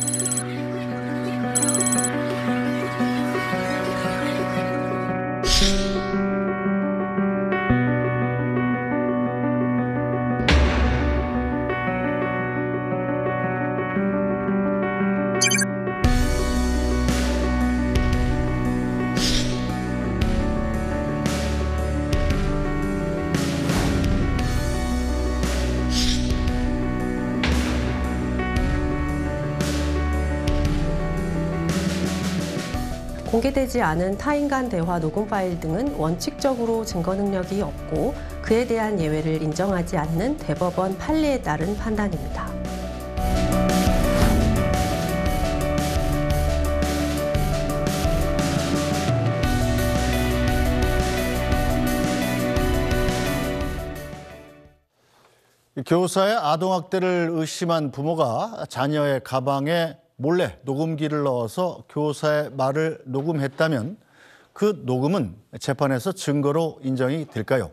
Thank you. 공개되지 않은 타인 간 대화 녹음 파일 등은 원칙적으로 증거 능력이 없고 그에 대한 예외를 인정하지 않는 대법원 판례에 따른 판단입니다. 교사의 아동학대를 의심한 부모가 자녀의 가방에 몰래 녹음기를 넣어서 교사의 말을 녹음했다면 그 녹음은 재판에서 증거로 인정이 될까요?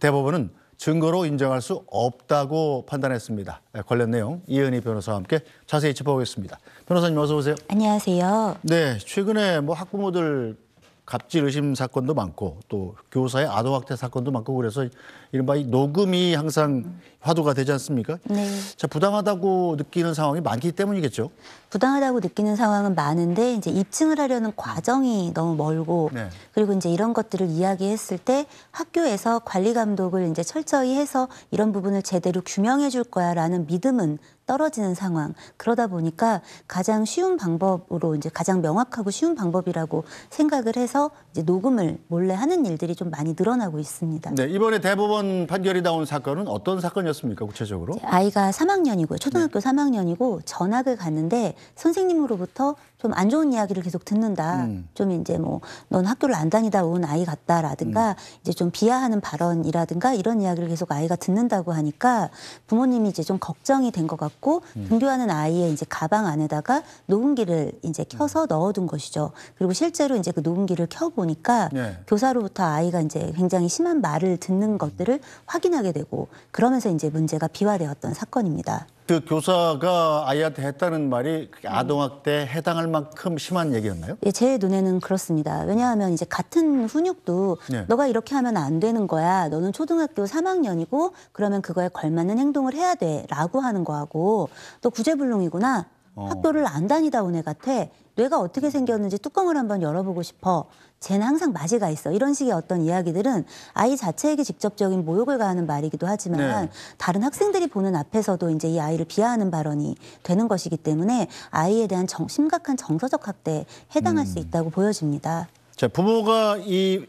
대법원은 증거로 인정할 수 없다고 판단했습니다. 예, 관련 내용 이은희 변호사와 함께 자세히 짚어보겠습니다. 변호사님 어서 오세요. 안녕하세요. 네, 최근에 뭐 학부모들 갑질 의심 사건도 많고 또 교사의 아동 학대 사건도 많고 그래서 이른바 이 녹음이 항상 화두가 되지 않습니까? 네. 자 부당하다고 느끼는 상황이 많기 때문이겠죠. 부당하다고 느끼는 상황은 많은데 이제 입증을 하려는 과정이 너무 멀고 네. 그리고 이제 이런 것들을 이야기했을 때 학교에서 관리 감독을 이제 철저히 해서 이런 부분을 제대로 규명해 줄 거야라는 믿음은 떨어지는 상황. 그러다 보니까 가장 쉬운 방법으로 이제 가장 명확하고 쉬운 방법이라고 생각을 해서 이제 녹음을 몰래 하는 일들이 좀 많이 늘어나고 있습니다. 네, 이번에 대법원 판결이 나온 사건은 어떤 사건이었습니까? 구체적으로? 아이가 3학년이고요. 초등학교 네. 3학년이고 전학을 갔는데 선생님으로부터 좀 안 좋은 이야기를 계속 듣는다. 음. 좀 이제 뭐 넌 학교를 안 다니다 온 아이 같다라든가 음. 이제 좀 비하하는 발언이라든가 이런 이야기를 계속 아이가 듣는다고 하니까 부모님이 이제 좀 걱정이 된 것 같고 들었고 음. 등교하는 아이의 이제 가방 안에다가 녹음기를 이제 켜서 음. 넣어둔 것이죠. 그리고 실제로 이제 그 녹음기를 켜 보니까 네. 예. 교사로부터 아이가 이제 굉장히 심한 말을 듣는 것들을 확인하게 되고 그러면서 이제 문제가 비화되었던 사건입니다. 그 교사가 아이한테 했다는 말이 그게 아동학대에 해당할 만큼 심한 얘기였나요? 예, 제 눈에는 그렇습니다. 왜냐하면 이제 같은 훈육도 네. 너가 이렇게 하면 안 되는 거야. 너는 초등학교 3학년이고 그러면 그거에 걸맞는 행동을 해야 돼라고 하는 거하고 또 구제불능이구나. 어. 학교를 안 다니다 온 애 같아. 뇌가 어떻게 생겼는지 뚜껑을 한번 열어보고 싶어. 쟤는 항상 맞이가 있어. 이런 식의 어떤 이야기들은 아이 자체에게 직접적인 모욕을 가하는 말이기도 하지만 네. 다른 학생들이 보는 앞에서도 이제 이 아이를 비하하는 발언이 되는 것이기 때문에 아이에 대한 정, 심각한 정서적 학대에 해당할 음. 수 있다고 보여집니다. 자, 부모가 이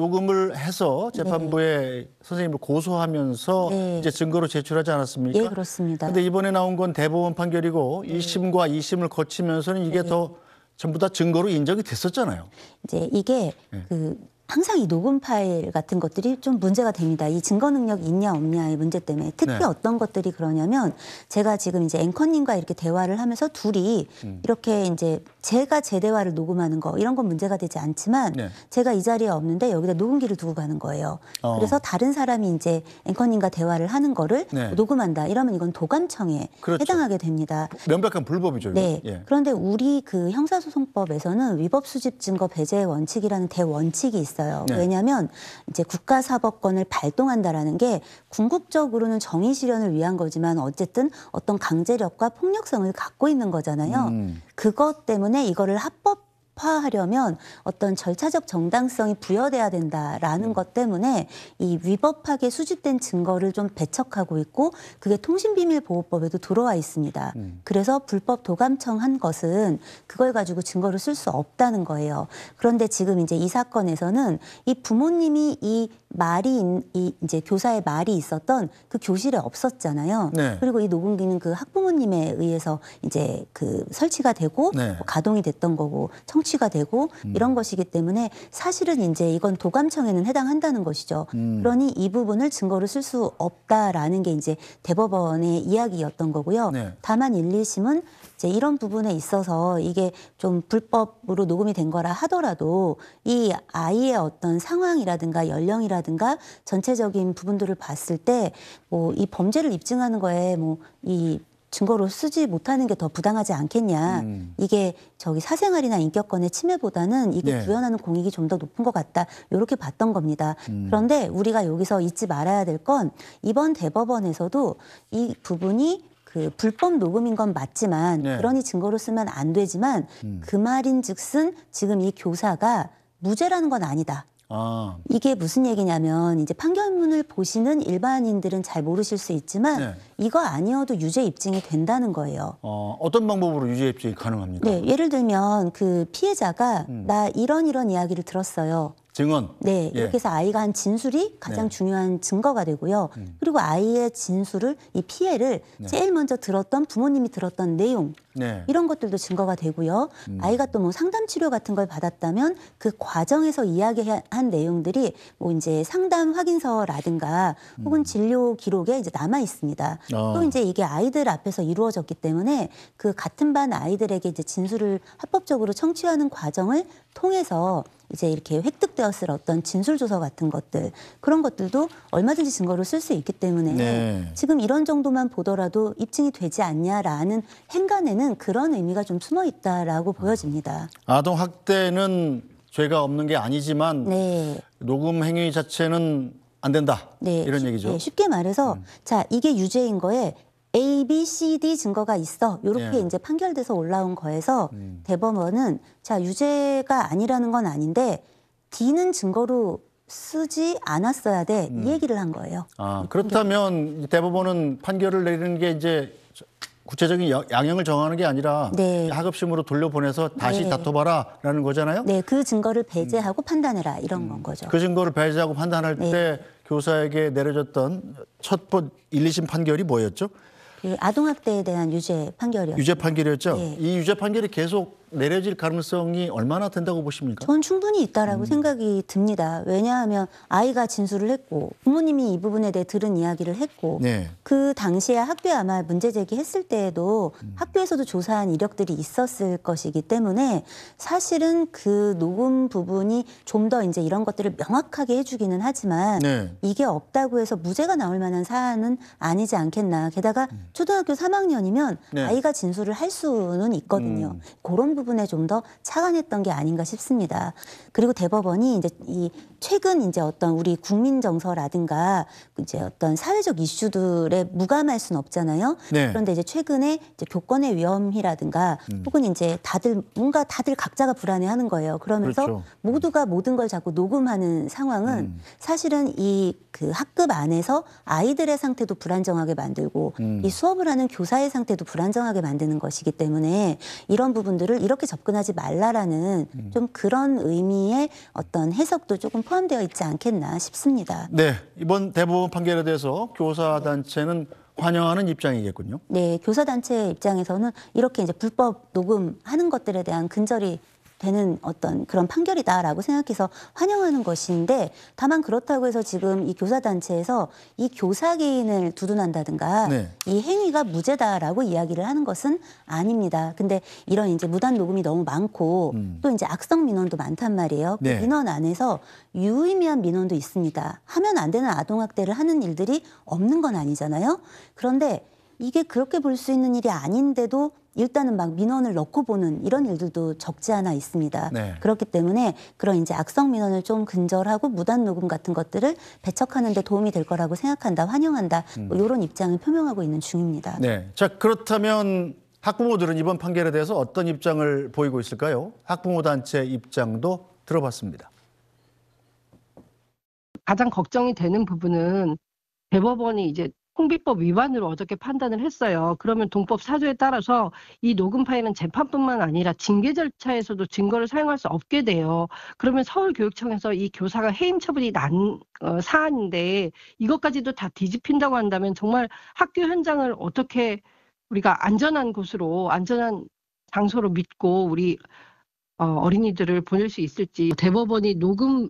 녹음을 해서 재판부에 네. 선생님을 고소하면서 네. 이제 증거로 제출하지 않았습니까? 예, 그렇습니다. 근데 이번에 나온 건 대법원 판결이고 1심과 이심을 거치면서는 이게 네. 더 전부 다 증거로 인정이 됐었잖아요. 이제 이게 그 항상 이 녹음 파일 같은 것들이 좀 문제가 됩니다. 이 증거 능력 있냐 없냐의 문제 때문에 특히 네. 어떤 것들이 그러냐면 제가 지금 이제 앵커님과 이렇게 대화를 하면서 둘이 음. 이렇게 이제 제가 제 대화를 녹음하는 거 이런 건 문제가 되지 않지만 네. 제가 이 자리에 없는데 여기다 녹음기를 두고 가는 거예요. 어. 그래서 다른 사람이 이제 앵커님과 대화를 하는 거를 네. 녹음한다 이러면 이건 도감청에 그렇죠. 해당하게 됩니다. 명백한 불법이죠. 이거. 네. 예. 그런데 우리 그 형사소송법에서는 위법 수집 증거 배제 의 원칙이라는 대원칙이 있어요. 있어요. 네. 왜냐하면 이제 국가사법권을 발동한다라는 게 궁극적으로는 정의 실현을 위한 거지만 어쨌든 어떤 강제력과 폭력성을 갖고 있는 거잖아요. 음. 그것 때문에 이거를 합법 타파하려면 어떤 절차적 정당성이 부여돼야 된다라는 네. 것 때문에 이 위법하게 수집된 증거를 좀 배척하고 있고 그게 통신비밀보호법에도 들어와 있습니다. 음. 그래서 불법 도감청한 것은 그걸 가지고 증거를 쓸 수 없다는 거예요. 그런데 지금 이제 이 사건에서는 이 부모님이 이 말이 이 이제 교사의 말이 있었던 그 교실에 없었잖아요. 네. 그리고 이 녹음기는 그 학부모님에 의해서 이제 그 설치가 되고 네. 가동이 됐던 거고 청취 성취가 되고 음. 이런 것이기 때문에 사실은 이제 이건 도감청에는 해당한다는 것이죠. 음. 그러니 이 부분을 증거로 쓸 수 없다라는 게 이제 대법원의 이야기였던 거고요. 네. 다만 1, 2심은 이제 이런 부분에 있어서 이게 좀 불법으로 녹음이 된 거라 하더라도 이 아이의 어떤 상황이라든가 연령이라든가 전체적인 부분들을 봤을 때 뭐 이 범죄를 입증하는 거에 뭐이 증거로 쓰지 못하는 게 더 부당하지 않겠냐. 음. 이게 저기 사생활이나 인격권의 침해보다는 이게 네. 구현하는 공익이 좀 더 높은 것 같다. 이렇게 봤던 겁니다. 음. 그런데 우리가 여기서 잊지 말아야 될 건 이번 대법원에서도 이 부분이 그 불법 녹음인 건 맞지만 네. 그러니 증거로 쓰면 안 되지만 음. 그 말인 즉슨 지금 이 교사가 무죄라는 건 아니다. 아. 이게 무슨 얘기냐면 이제 판결문을 보시는 일반인들은 잘 모르실 수 있지만 네. 이거 아니어도 유죄 입증이 된다는 거예요. 어, 어떤 방법으로 유죄 입증이 가능합니까? 네, 예를 들면 그 피해자가 음. 나 이런 이런 이야기를 들었어요. 증언. 네, 이렇게 예. 해서 아이가 한 진술이 가장 네. 중요한 증거가 되고요. 음. 그리고 아이의 진술을 이 피해를 네. 제일 먼저 들었던 부모님이 들었던 내용 네. 이런 것들도 증거가 되고요. 음. 아이가 또 뭐 상담 치료 같은 걸 받았다면 그 과정에서 이야기한 내용들이 뭐 이제 상담 확인서라든가 음. 혹은 음. 진료 기록에 이제 남아 있습니다. 어. 또 이제 이게 아이들 앞에서 이루어졌기 때문에 그 같은 반 아이들에게 이제 진술을 합법적으로 청취하는 과정을 통해서 이제 이렇게 획득되었을 어떤 진술 조서 같은 것들 그런 것들도 얼마든지 증거로 쓸 수 있기 때문에 네. 지금 이런 정도만 보더라도 입증이 되지 않냐라는 행간에는 그런 의미가 좀 숨어 있다라고 보여집니다. 아동 학대는 죄가 없는 게 아니지만 네. 녹음 행위 자체는 안 된다. 네, 이런 얘기죠. 네, 쉽게 말해서 음. 자 이게 유죄인 거에 A, B, C, D 증거가 있어. 이렇게 예. 이제 판결돼서 올라온 거에서 음. 대법원은 자 유죄가 아니라는 건 아닌데 D는 증거로 쓰지 않았어야 돼. 음. 이 얘기를 한 거예요. 아, 그렇다면 대법원은 판결을 내리는 게 이제 구체적인 양형을 정하는 게 아니라 네. 하급심으로 돌려보내서 다시 네. 다퉈봐라라는 거잖아요. 네, 그 증거를 배제하고 음. 판단해라 이런 음. 건 거죠. 그 증거를 배제하고 판단할 네. 때 교사에게 내려졌던 첫번 1, 2심 판결이 뭐였죠? 그 아동학대에 대한 유죄 판결이었어 유죄 판결이었죠. 예. 이 유죄 판결이 계속 내려질 가능성이 얼마나 된다고 보십니까? 전 충분히 있다라고 음. 생각이 듭니다. 왜냐하면 아이가 진술을 했고 부모님이 이 부분에 대해 들은 이야기를 했고 네. 그 당시에 학교에 아마 문제 제기했을 때에도 음. 학교에서도 조사한 이력들이 있었을 것이기 때문에 사실은 그 녹음 부분이 좀 더 이제 이런 것들을 명확하게 해주기는 하지만 네. 이게 없다고 해서 무죄가 나올 만한 사안은 아니지 않겠나. 게다가 음. 초등학교 3학년이면 네. 아이가 진술을 할 수는 있거든요. 음. 그런 부분에 좀 더 착안했던 게 아닌가 싶습니다. 그리고 대법원이 이제 이 최근 이제 어떤 우리 국민 정서라든가 이제 어떤 사회적 이슈들에 무감할 순 없잖아요. 네. 그런데 이제 최근에 이제 교권의 위험이라든가 음. 혹은 이제 다들 뭔가 다들 각자가 불안해하는 거예요. 그러면서 그렇죠. 음. 모두가 모든 걸 자꾸 녹음하는 상황은 음. 사실은 이 그 학급 안에서 아이들의 상태도 불안정하게 만들고 음. 이 수업을 하는 교사의 상태도 불안정하게 만드는 것이기 때문에 이런 부분들을 이렇게 접근하지 말라라는 음. 좀 그런 의미의 어떤 해석도 조금 포함되어 있지 않겠나 싶습니다. 네, 이번 대법원 판결에 대해서 교사 단체는 환영하는 입장이겠군요. 네, 교사 단체 입장에서는 이렇게 이제 불법 녹음하는 것들에 대한 근절이 되는 어떤 그런 판결이다라고 생각해서 환영하는 것인데 다만 그렇다고 해서 지금 이 교사 단체에서 이 교사 개인을 두둔한다든가 네. 이 행위가 무죄다라고 이야기를 하는 것은 아닙니다. 근데 이런 이제 무단 녹음이 너무 많고 음. 또 이제 악성 민원도 많단 말이에요. 그 네. 그 민원 안에서 유의미한 민원도 있습니다. 하면 안 되는 아동 학대를 하는 일들이 없는 건 아니잖아요. 그런데 이게 그렇게 볼 수 있는 일이 아닌데도 일단은 막 민원을 넣고 보는 이런 일들도 적지 않아 있습니다. 네. 그렇기 때문에 그런 이제 악성 민원을 좀 근절하고 무단 녹음 같은 것들을 배척하는 데 도움이 될 거라고 생각한다, 환영한다. 음. 뭐 이런 입장을 표명하고 있는 중입니다. 네. 자, 그렇다면 학부모들은 이번 판결에 대해서 어떤 입장을 보이고 있을까요? 학부모 단체 입장도 들어봤습니다. 가장 걱정이 되는 부분은 대법원이 이제 홍비법 위반으로 어저께 판단을 했어요. 그러면 동법 사조에 따라서 이 녹음 파일은 재판뿐만 아니라 징계 절차에서도 증거를 사용할 수 없게 돼요. 그러면 서울교육청에서 이 교사가 해임 처분이 난 어, 사안인데 이것까지도 다 뒤집힌다고 한다면 정말 학교 현장을 어떻게 우리가 안전한 곳으로 안전한 장소로 믿고 우리 어, 어린이들을 보낼 수 있을지 대법원이 녹음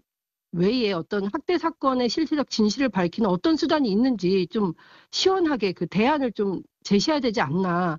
외에 어떤 학대 사건의 실체적 진실을 밝히는 어떤 수단이 있는지 좀 시원하게 그 대안을 좀 제시해야 되지 않나